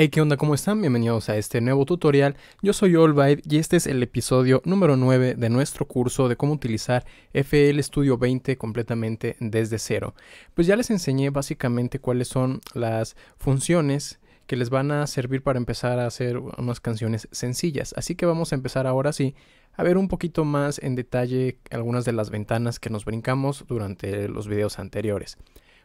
Hey, ¿qué onda? ¿Cómo están? Bienvenidos a este nuevo tutorial. Yo soy Olvide y este es el episodio número 9 de nuestro curso de cómo utilizar FL Studio 20 completamente desde cero. Pues ya les enseñé básicamente cuáles son las funciones que les van a servir para empezar a hacer unas canciones sencillas. Así que vamos a empezar ahora sí a ver un poquito más en detalle algunas de las ventanas que nos brincamos durante los videos anteriores.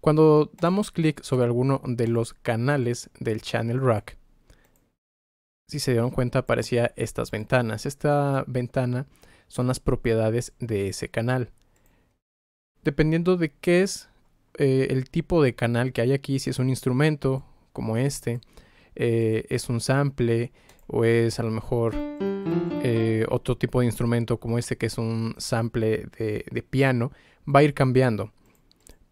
Cuando damos clic sobre alguno de los canales del channel rack, si se dieron cuenta aparecían estas ventanas. Esta ventana son las propiedades de ese canal. Dependiendo de qué es eh, el tipo de canal que hay aquí, si es un instrumento como este, eh, es un sample o es a lo mejor eh, otro tipo de instrumento como este que es un sample de piano, va a ir cambiando.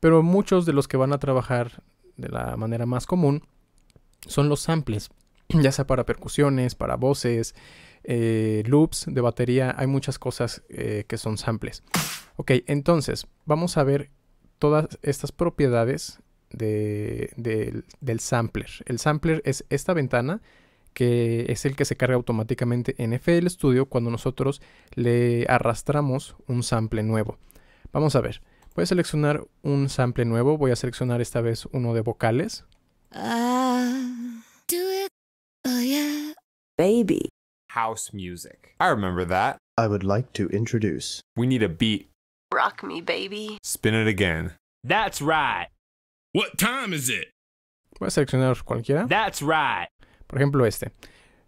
Pero muchos de los que van a trabajar de la manera más común son los samples, ya sea para percusiones, para voces, eh, loops de batería, hay muchas cosas eh, que son samples. Ok, entonces vamos a ver todas estas propiedades del sampler. El sampler es esta ventana que es el que se carga automáticamente en FL Studio cuando nosotros le arrastramos un sample nuevo. Vamos a ver. Voy a seleccionar un sample nuevo. Voy a seleccionar esta vez uno de vocales. Uh, do it. Oh, yeah. Baby. House music. I remember that. I would like to introduce. We need a beat. Rock me, baby. Spin it again. That's right. What time is it? Voy a seleccionar cualquiera. That's right. Por ejemplo, este.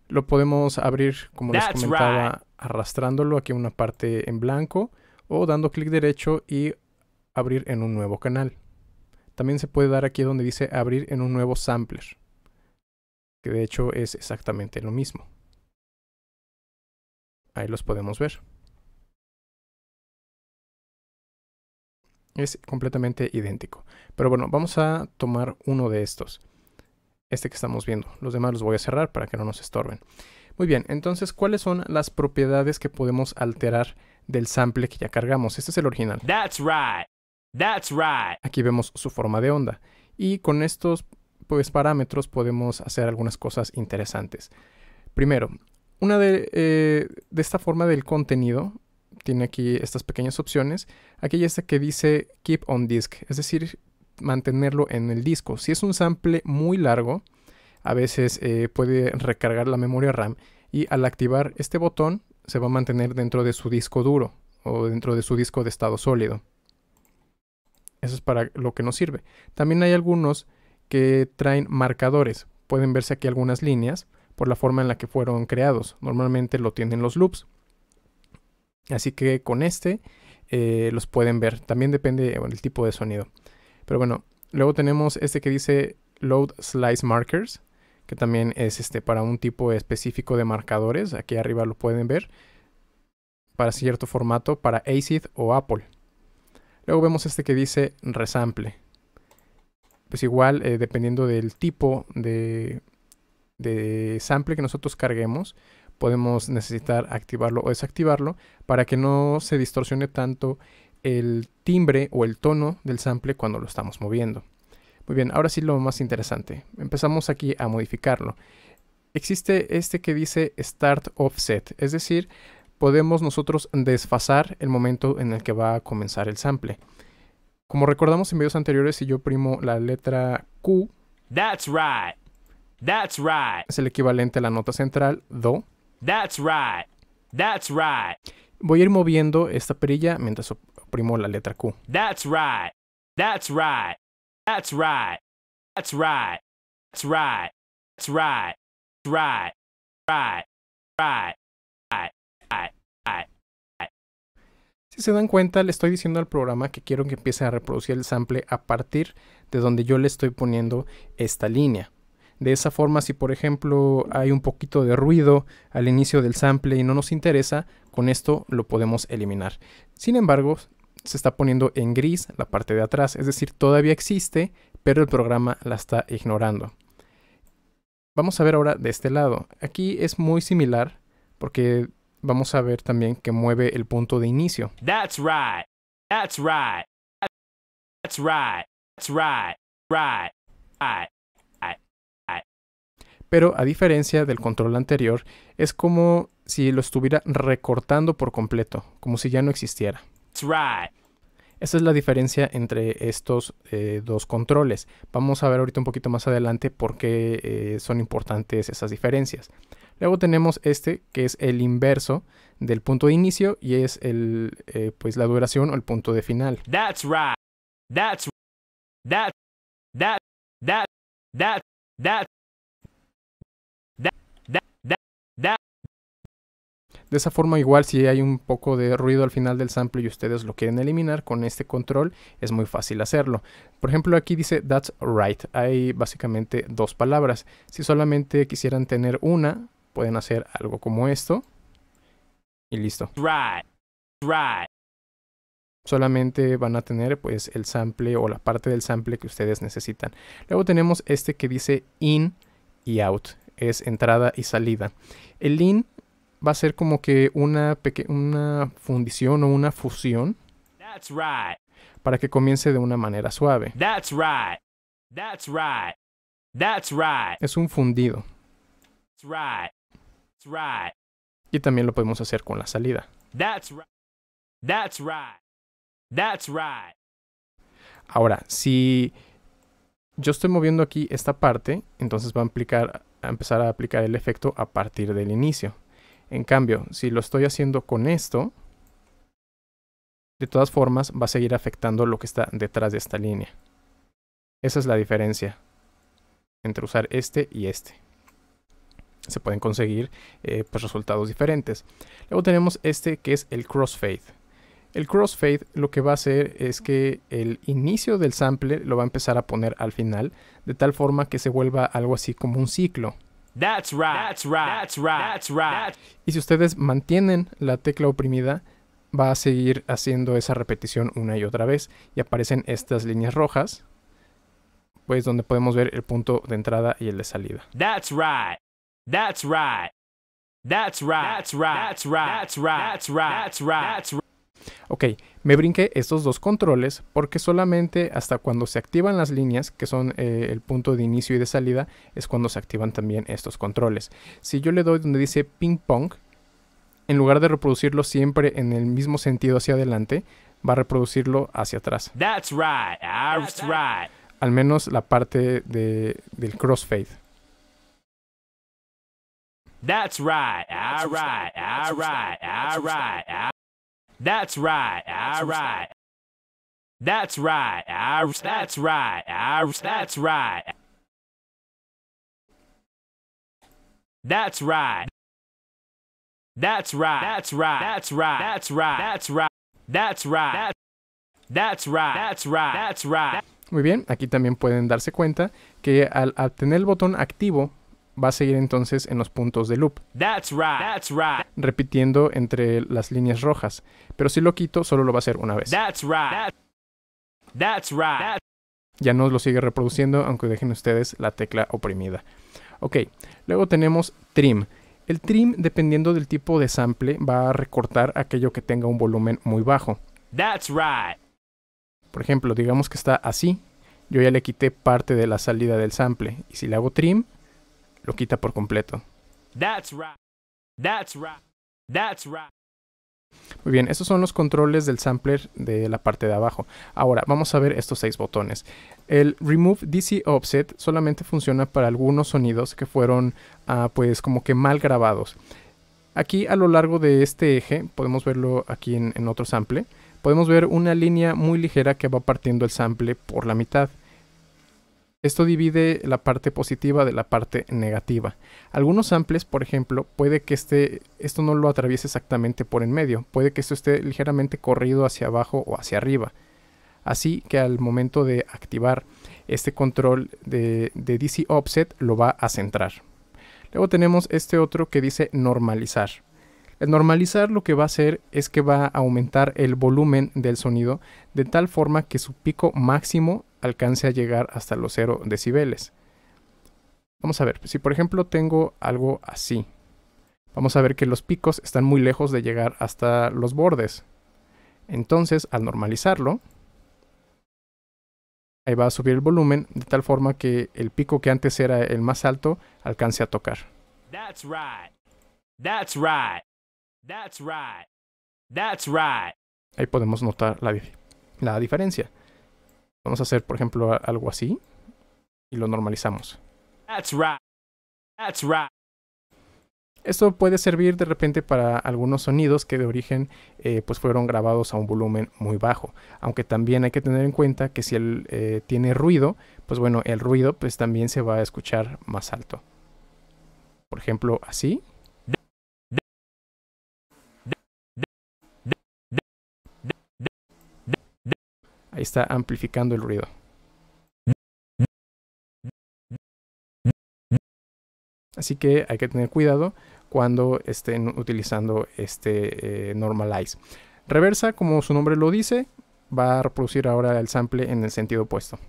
Lo podemos abrir, como les comentaba, arrastrándolo aquí a una parte en blanco o dando clic derecho y abrir en un nuevo canal. También se puede dar aquí donde dice abrir en un nuevo sampler, que de hecho es exactamente lo mismo. Ahí los podemos ver. Es completamente idéntico. Pero bueno, vamos a tomar uno de estos. Este que estamos viendo. Los demás los voy a cerrar para que no nos estorben. Muy bien, entonces, ¿cuáles son las propiedades que podemos alterar del sample que ya cargamos? Este es el original. right. That's right. Aquí vemos su forma de onda. Y con estos pues, parámetros podemos hacer algunas cosas interesantes. Primero, una eh, de, esta forma del contenido tiene aquí estas pequeñas opciones. Aquí hay está que dice keep on disk, es decir, mantenerlo en el disco. Si es un sample muy largo, a veces eh, puede recargar la memoria RAM y al activar este botón se va a mantener dentro de su disco duro o dentro de su disco de estado sólido. Eso es para lo que nos sirve. También hay algunos que traen marcadores. Pueden verse aquí algunas líneas por la forma en la que fueron creados. Normalmente lo tienen los loops. Así que con este eh, los pueden ver. También depende del tipo de sonido. Pero bueno, luego tenemos este que dice Load Slice Markers, que también es este para un tipo específico de marcadores. Aquí arriba lo pueden ver. Para cierto formato, para ACID o Apple. Luego vemos este que dice resample. Pues igual, eh, dependiendo del tipo de, de sample que nosotros carguemos, podemos necesitar activarlo o desactivarlo para que no se distorsione tanto el timbre o el tono del sample cuando lo estamos moviendo. Muy bien, ahora sí lo más interesante. Empezamos aquí a modificarlo. Existe este que dice Start Offset, es decir, podemos nosotros desfasar el momento en el que va a comenzar el sample. Como recordamos en videos anteriores, si yo primo la letra Q, Es el equivalente a la nota central do. That's right. That's right. Voy a ir moviendo esta perilla mientras oprimo la letra Q. That's right. That's right. That's right. That's right. That's si se dan cuenta, le estoy diciendo al programa que quiero que empiece a reproducir el sample a partir de donde yo le estoy poniendo esta línea. De esa forma, si por ejemplo hay un poquito de ruido al inicio del sample y no nos interesa, con esto lo podemos eliminar. Sin embargo, se está poniendo en gris la parte de atrás, es decir, todavía existe, pero el programa la está ignorando. Vamos a ver ahora de este lado. Aquí es muy similar porque vamos a ver también que mueve el punto de inicio. Pero a diferencia del control anterior, es como si lo estuviera recortando por completo, como si ya no existiera. Esa es la diferencia entre estos eh, dos controles. Vamos a ver ahorita un poquito más adelante por qué eh, son importantes esas diferencias. Luego tenemos este que es el inverso del punto de inicio y es el, eh, pues la duración o el punto de final. De esa forma igual si hay un poco de ruido al final del sample y ustedes lo quieren eliminar con este control es muy fácil hacerlo. Por ejemplo aquí dice that's right, hay básicamente dos palabras. Si solamente quisieran tener una pueden hacer algo como esto. Y listo. Solamente van a tener pues el sample o la parte del sample que ustedes necesitan. Luego tenemos este que dice in y out. Es entrada y salida. El in va a ser como que una, una fundición o una fusión. That's right. Para que comience de una manera suave. Es un fundido. Y también lo podemos hacer con la salida. Ahora, si yo estoy moviendo aquí esta parte, entonces va a, a empezar a aplicar el efecto a partir del inicio. En cambio, si lo estoy haciendo con esto, de todas formas va a seguir afectando lo que está detrás de esta línea. Esa es la diferencia entre usar este y este se pueden conseguir eh, pues, resultados diferentes. Luego tenemos este que es el crossfade. El crossfade lo que va a hacer es que el inicio del sample lo va a empezar a poner al final, de tal forma que se vuelva algo así como un ciclo. Y si ustedes mantienen la tecla oprimida, va a seguir haciendo esa repetición una y otra vez y aparecen estas líneas rojas, pues donde podemos ver el punto de entrada y el de salida. That's right. That's right. That's right. That's right. That's right. That's right. Ok, me brinqué estos dos controles porque solamente hasta cuando se activan las líneas, que son el punto de inicio y de salida, es cuando se activan también estos controles. Si yo le doy donde dice ping pong, en lugar de reproducirlo siempre en el mismo sentido hacia adelante, va a reproducirlo hacia atrás. That's right. That's right. Al menos la parte de, del crossfade. That's right. All right. All right. All right. That's right. All right. That's right. I, that's right. I, that's right. That's right. That's right. That's right. That's right. That's right. That's right. That's right. That's right. That's right. That's right. Muy bien, aquí también pueden darse cuenta que al obtener el botón activo va a seguir entonces en los puntos de loop. Repitiendo entre las líneas rojas. Pero si lo quito, solo lo va a hacer una vez. Ya no lo sigue reproduciendo, aunque dejen ustedes la tecla oprimida. Ok, luego tenemos trim. El trim, dependiendo del tipo de sample, va a recortar aquello que tenga un volumen muy bajo. Por ejemplo, digamos que está así. Yo ya le quité parte de la salida del sample. Y si le hago trim, lo quita por completo. Muy bien, estos son los controles del sampler de la parte de abajo. Ahora vamos a ver estos seis botones. El Remove DC Offset solamente funciona para algunos sonidos que fueron ah, pues como que mal grabados. Aquí a lo largo de este eje, podemos verlo aquí en otro sample, podemos ver una línea muy ligera que va partiendo el sample por la mitad. Esto divide la parte positiva de la parte negativa. Algunos samples, por ejemplo, puede que este, esto no lo atraviese exactamente por en medio, puede que esto esté ligeramente corrido hacia abajo o hacia arriba. Así que al momento de activar este control de, de DC Offset lo va a centrar. Luego tenemos este otro que dice normalizar. El normalizar lo que va a hacer es que va a aumentar el volumen del sonido de tal forma que su pico máximo alcance a llegar hasta los 0 decibeles. Vamos a ver, si por ejemplo tengo algo así, vamos a ver que los picos están muy lejos de llegar hasta los bordes. Entonces, al normalizarlo, ahí va a subir el volumen de tal forma que el pico que antes era el más alto alcance a tocar. Ahí podemos notar la, la diferencia. Vamos a hacer, por ejemplo, algo así y lo normalizamos. Esto puede servir de repente para algunos sonidos que de origen eh, pues fueron grabados a un volumen muy bajo. Aunque también hay que tener en cuenta que si él eh, tiene ruido, pues bueno, el ruido pues también se va a escuchar más alto. Por ejemplo, así. Ahí está amplificando el ruido. Así que hay que tener cuidado cuando estén utilizando este eh, normalize. Reversa, como su nombre lo dice, va a reproducir ahora el sample en el sentido opuesto.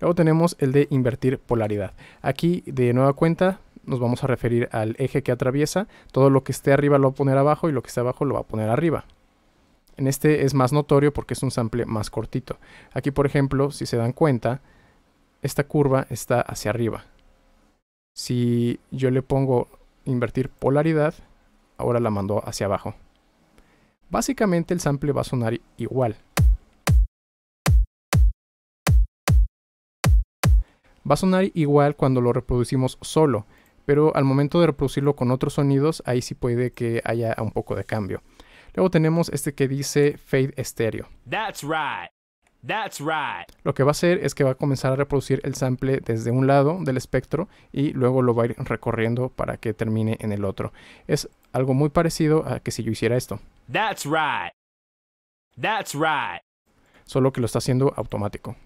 Luego tenemos el de invertir polaridad. Aquí de nueva cuenta nos vamos a referir al eje que atraviesa. Todo lo que esté arriba lo va a poner abajo y lo que esté abajo lo va a poner arriba. En este es más notorio porque es un sample más cortito. Aquí, por ejemplo, si se dan cuenta, esta curva está hacia arriba. Si yo le pongo invertir polaridad, ahora la mando hacia abajo. Básicamente el sample va a sonar igual. Va a sonar igual cuando lo reproducimos solo, pero al momento de reproducirlo con otros sonidos, ahí sí puede que haya un poco de cambio. Luego tenemos este que dice Fade Estéreo. Lo que va a hacer es que va a comenzar a reproducir el sample desde un lado del espectro y luego lo va a ir recorriendo para que termine en el otro. Es algo muy parecido a que si yo hiciera esto. Solo que lo está haciendo automático.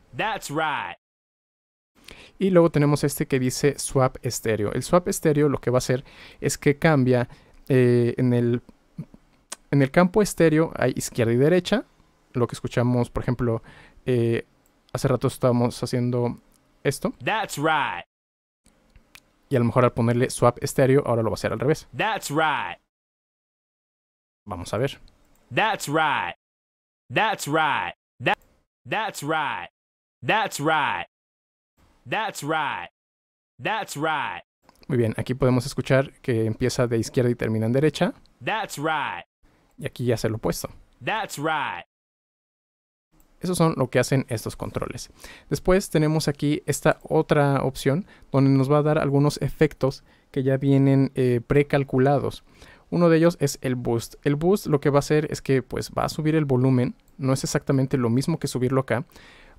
Y luego tenemos este que dice swap estéreo. El swap estéreo lo que va a hacer es que cambia eh, en el en el campo estéreo hay izquierda y derecha. Lo que escuchamos, por ejemplo, eh, hace rato estábamos haciendo esto. Y a lo mejor al ponerle swap estéreo, ahora lo va a hacer al revés. That's right. Vamos a ver. Muy bien, aquí podemos escuchar que empieza de izquierda y termina en derecha. That's right. Y aquí ya se lo he puesto. Eso son lo que hacen estos controles. Después tenemos aquí esta otra opción donde nos va a dar algunos efectos que ya vienen eh, precalculados. Uno de ellos es el boost. El boost lo que va a hacer es que pues va a subir el volumen. No es exactamente lo mismo que subirlo acá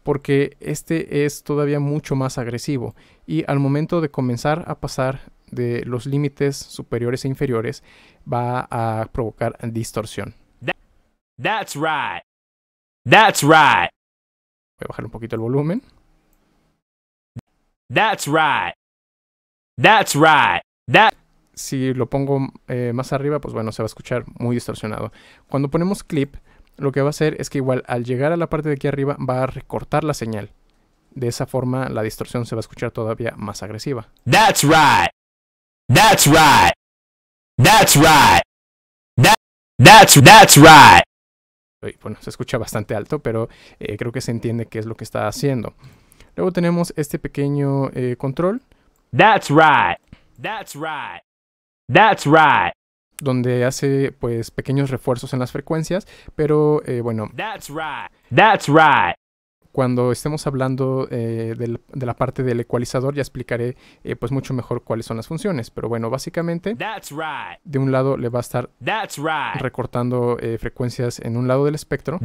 porque este es todavía mucho más agresivo y al momento de comenzar a pasar de los límites superiores e inferiores va a provocar distorsión. Voy a bajar un poquito el volumen. That's right. That's right. si lo pongo eh, más arriba, pues bueno, se va a escuchar muy distorsionado. Cuando ponemos clip, lo que va a hacer es que igual al llegar a la parte de aquí arriba va a recortar la señal. De esa forma la distorsión se va a escuchar todavía más agresiva. That's right. That's right. that's, that's right. Bueno, se escucha bastante alto, pero eh, creo que se entiende qué es lo que está haciendo. Luego tenemos este pequeño eh, control. That's right. That's right. That's right. Donde hace pues pequeños refuerzos en las frecuencias, pero eh, bueno. That's right. That's right. Cuando estemos hablando eh, de la parte del ecualizador ya explicaré eh, pues mucho mejor cuáles son las funciones. Pero bueno, básicamente de un lado le va a estar recortando eh, frecuencias en un lado del espectro.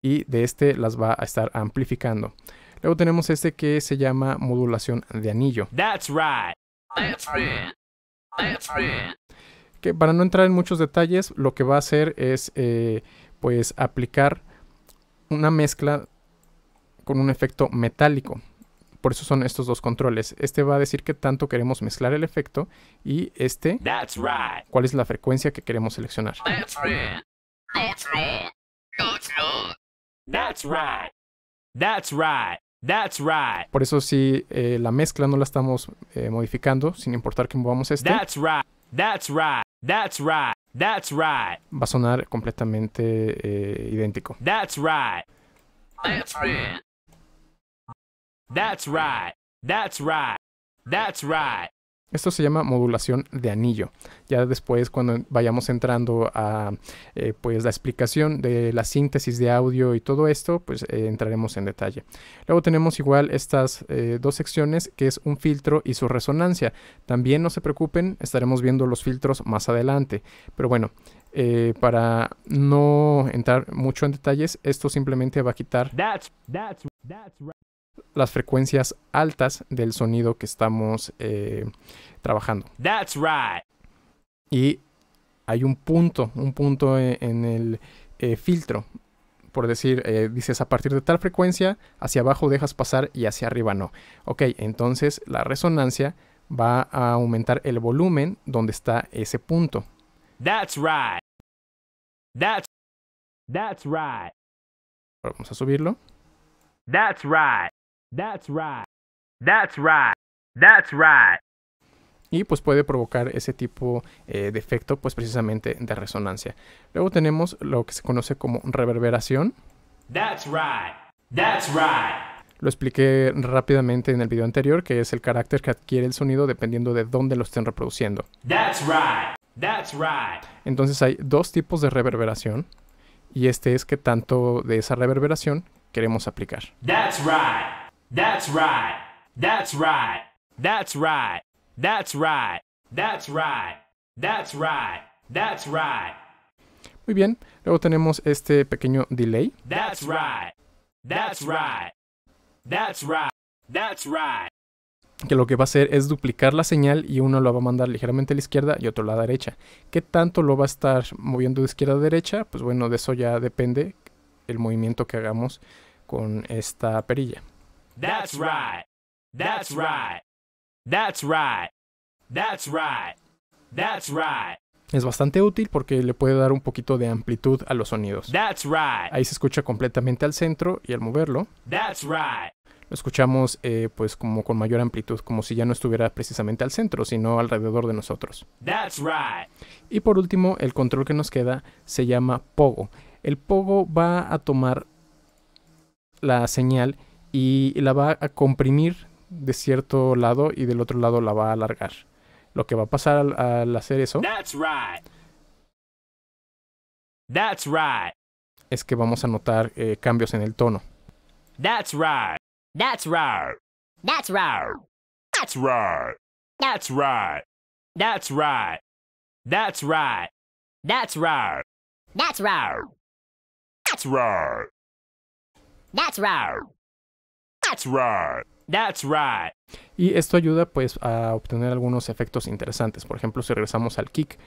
Y de este las va a estar amplificando. Luego tenemos este que se llama modulación de anillo. Que para no entrar en muchos detalles, lo que va a hacer es pues aplicar una mezcla con un efecto metálico. Por eso son estos dos controles. Este va a decir qué tanto queremos mezclar el efecto y este cuál es la frecuencia que queremos seleccionar. Por eso si la mezcla no la estamos modificando, sin importar que movamos este. Va a sonar completamente idéntico. Esto se llama modulación de anillo. Ya después, cuando vayamos entrando a eh, pues la explicación de la síntesis de audio y todo esto, pues eh, entraremos en detalle. Luego tenemos igual estas eh, dos secciones, que es un filtro y su resonancia. También no se preocupen, estaremos viendo los filtros más adelante. Pero bueno, para no entrar mucho en detalles, esto simplemente va a quitar las frecuencias altas del sonido que estamos eh, trabajando. That's right. Y hay un punto, un punto eh, en, el eh, filtro. Por decir, dices a partir de tal frecuencia, hacia abajo dejas pasar y hacia arriba no. Ok, entonces la resonancia va a aumentar el volumen donde está ese punto. That's right. That's, that's right. Vamos a subirlo. That's right. That's That's That's Y pues puede provocar ese tipo eh, de efecto, pues precisamente de resonancia. Luego tenemos lo que se conoce como reverberación. Lo expliqué rápidamente en el video anterior, que es el carácter que adquiere el sonido dependiendo de dónde lo estén reproduciendo. Entonces hay dos tipos de reverberación y este es que tanto de esa reverberación queremos aplicar. That's That's That's right. That's right. That's right. Muy bien. Luego tenemos este pequeño delay. Que lo que va a hacer es duplicar la señal y uno la va a mandar ligeramente a la izquierda y otro a la derecha. ¿Qué tanto lo va a estar moviendo de izquierda a derecha? Pues bueno, de eso ya depende el movimiento que hagamos con esta perilla. Es bastante útil porque le puede dar un poquito de amplitud a los sonidos. Ahí se escucha completamente al centro y al moverlo. Lo escuchamos eh, pues como con mayor amplitud, como si ya no estuviera precisamente al centro, sino alrededor de nosotros. Y por último, el control que nos queda se llama pogo. El pogo va a tomar la señal y la va a comprimir de cierto lado y del otro lado la va a alargar. Lo que va a pasar al, al hacer eso That's right. That's right. es que vamos a notar eh, cambios en el tono. That's right. That's right. That's right. That's right. That's right. That's right. That's right. That's right. That's right. That's right. That's right. That's Y esto ayuda pues a obtener algunos efectos interesantes. Por ejemplo, si regresamos al kick.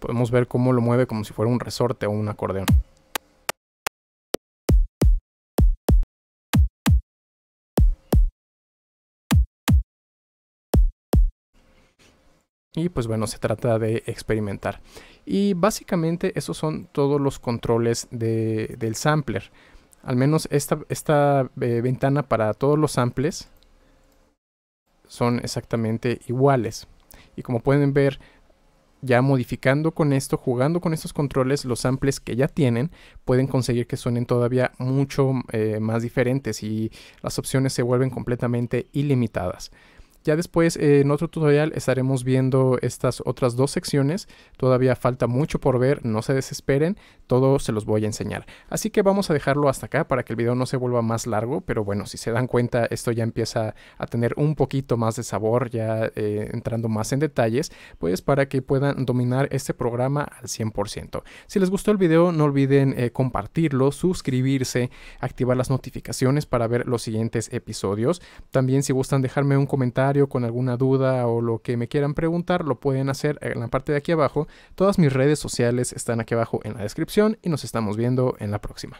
Podemos ver cómo lo mueve como si fuera un resorte o un acordeón. Y pues bueno, se trata de experimentar. Y básicamente esos son todos los controles del sampler. Al menos esta, esta eh, ventana para todos los samples son exactamente iguales. Y como pueden ver, ya modificando con esto, jugando con estos controles, los samples que ya tienen pueden conseguir que suenen todavía mucho eh, más diferentes y las opciones se vuelven completamente ilimitadas. Ya después eh, en otro tutorial estaremos viendo estas otras dos secciones. Todavía falta mucho por ver, no se desesperen, todo se los voy a enseñar. Así que vamos a dejarlo hasta acá para que el video no se vuelva más largo, pero bueno, si se dan cuenta esto ya empieza a tener un poquito más de sabor, ya eh, entrando más en detalles, pues para que puedan dominar este programa al 100%. Si les gustó el video no olviden eh, compartirlo, suscribirse, activar las notificaciones para ver los siguientes episodios. También si gustan dejarme un comentario con alguna duda o lo que me quieran preguntar, lo pueden hacer en la parte de aquí abajo. Todas mis redes sociales están aquí abajo en la descripción y nos estamos viendo en la próxima.